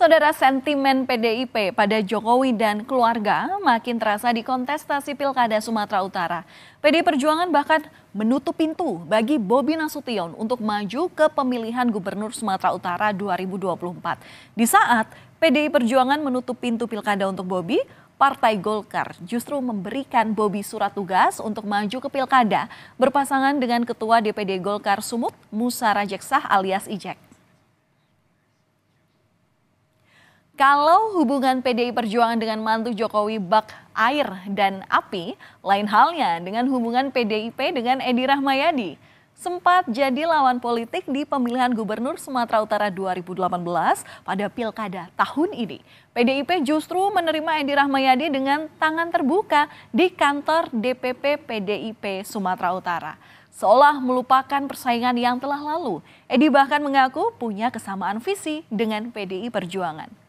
Saudara sentimen PDIP pada Jokowi dan keluarga makin terasa di kontestasi Pilkada Sumatera Utara. PDI Perjuangan bahkan menutup pintu bagi Bobi Nasution untuk maju ke pemilihan Gubernur Sumatera Utara 2024. Di saat PDI Perjuangan menutup pintu Pilkada untuk Bobi, Partai Golkar justru memberikan Bobi surat tugas untuk maju ke Pilkada berpasangan dengan Ketua DPD Golkar Sumut Musa Rajeksah alias Ijek. Kalau hubungan PDI Perjuangan dengan mantu Jokowi bak air dan api, lain halnya dengan hubungan PDIP dengan Edi Rahmayadi. Sempat jadi lawan politik di pemilihan gubernur Sumatera Utara 2018 pada pilkada tahun ini. PDIP justru menerima Edi Rahmayadi dengan tangan terbuka di kantor DPP PDIP Sumatera Utara seolah melupakan persaingan yang telah lalu. Edi bahkan mengaku punya kesamaan visi dengan PDI Perjuangan.